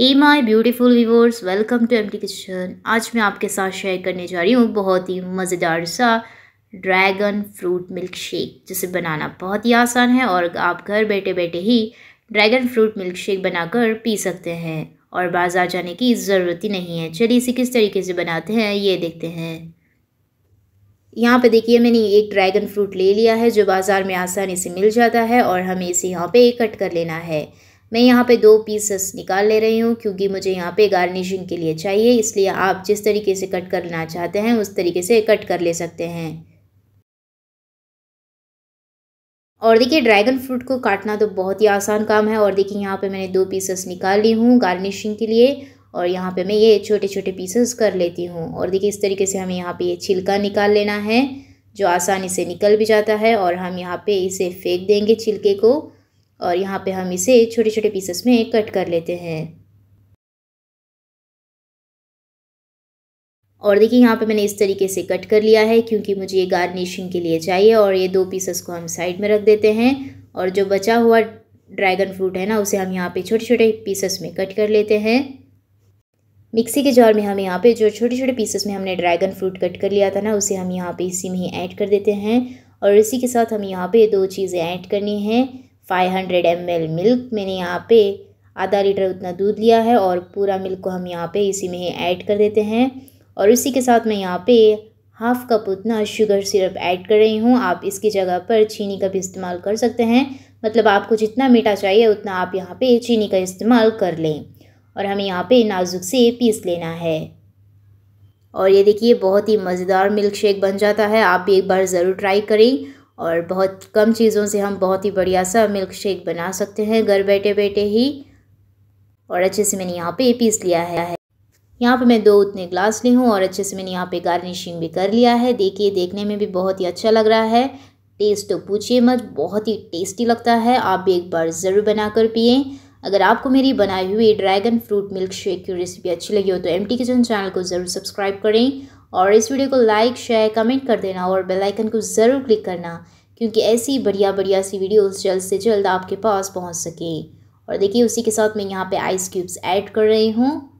hey my beautiful viewers welcome to M kitchen आज मैं आपके साथ शेयर करने जा रही हूँ बहुत ही मज़ेदार सा ड्रैगन फ्रूट मिल्क शेक जिसे बनाना बहुत ही आसान है और आप घर बैठे बैठे ही ड्रैगन फ्रूट मिल्क शेक बनाकर पी सकते हैं और बाज़ार जाने की ज़रूरत ही नहीं है चलिए इसे किस तरीके से बनाते हैं ये देखते हैं यहाँ पे देखिए मैंने एक ड्रैगन फ्रूट ले लिया है जो बाज़ार में आसानी से मिल जाता है और हमें इसे यहाँ पे कट कर लेना है मैं यहाँ पे दो पीसेस निकाल ले रही हूँ क्योंकि मुझे यहाँ पे गार्निशिंग के लिए चाहिए इसलिए आप जिस तरीके से कट करना चाहते हैं उस तरीके से कट कर ले सकते हैं और देखिए ड्रैगन फ्रूट को काटना तो बहुत ही आसान काम है और देखिए यहाँ पे मैंने दो पीसेस निकाल ली हूँ गार्निशिंग के लिए और यहाँ पे मैं ये छोटे छोटे पीसेस कर लेती हूँ और देखिए इस तरीके से हमें यहाँ पे ये छिलका निकाल लेना है जो आसानी से निकल भी जाता है और हम यहाँ पे इसे फेंक देंगे छिलके को और यहाँ पे हम इसे छोटे छोटे पीसेस में कट कर लेते हैं और देखिए यहाँ पे मैंने इस तरीके से कट कर लिया है क्योंकि मुझे ये गार्निशिंग के लिए चाहिए और ये दो पीसेस को हम साइड में रख देते हैं और जो बचा हुआ ड्रैगन फ्रूट है ना उसे हम यहाँ पे छोटे छोटे पीसेस में कट कर लेते हैं मिक्सी के जार में हम यहाँ पे जो छोटे छोटे पीसेस में हमने ड्रैगन फ्रूट कट कर लिया था ना उसे हम यहाँ पे इसी में ही ऐड कर देते हैं और इसी के साथ हम यहाँ पे दो चीज़ें ऐड करनी हैं five hundred M L milk मैंने यहाँ पे आधा लीटर उतना दूध लिया है और पूरा मिल्क को हम यहाँ पे इसी में ही ऐड कर देते हैं और इसी के साथ मैं यहाँ पे हाफ़ कप उतना शुगर सिरप ऐड कर रही हूँ आप इसकी जगह पर चीनी का भी इस्तेमाल कर सकते हैं मतलब आपको जितना मीठा चाहिए उतना आप यहाँ पे चीनी का इस्तेमाल कर लें और हमें यहाँ पे नाजुक से पीस लेना है और ये देखिए बहुत ही मज़ेदार मिल्क शेक बन जाता है आप भी एक बार ज़रूर ट्राई करें और बहुत कम चीज़ों से हम बहुत ही बढ़िया सा मिल्क शेक बना सकते हैं घर बैठे बैठे ही और अच्छे से मैंने यहाँ पे पीस लिया है यहाँ पे मैं दो उतने ग्लास ली हूँ और अच्छे से मैंने यहाँ पे गार्निशिंग भी कर लिया है देखिए देखने में भी बहुत ही अच्छा लग रहा है टेस्ट तो पूछिए मत बहुत ही टेस्टी लगता है आप भी एक बार ज़रूर बना कर पिए अगर आपको मेरी बनाई हुई ड्रैगन फ्रूट मिल्क शेक की रेसिपी अच्छी लगी हो तो एम किचन चैनल को ज़रूर सब्सक्राइब करें और इस वीडियो को लाइक शेयर कमेंट कर देना और बेल आइकन को ज़रूर क्लिक करना क्योंकि ऐसी बढ़िया बढ़िया सी वीडियोस जल्द से जल्द आपके पास पहुंच सके और देखिए उसी के साथ मैं यहाँ पे आइस क्यूब्स ऐड कर रही हूँ